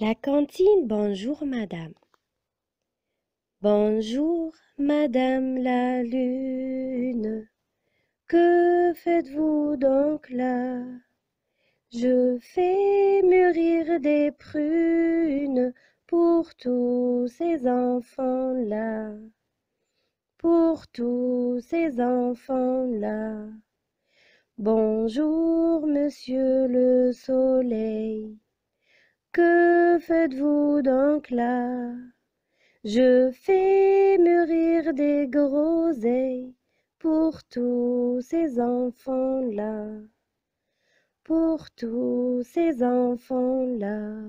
La cantine Bonjour Madame. Bonjour Madame la Lune, que faites-vous donc là Je fais mûrir des prunes pour tous ces enfants-là, pour tous ces enfants-là. Bonjour Monsieur le Soleil, que faites-vous donc là Je fais mûrir des groseilles pour tous ces enfants-là. Pour tous ces enfants-là.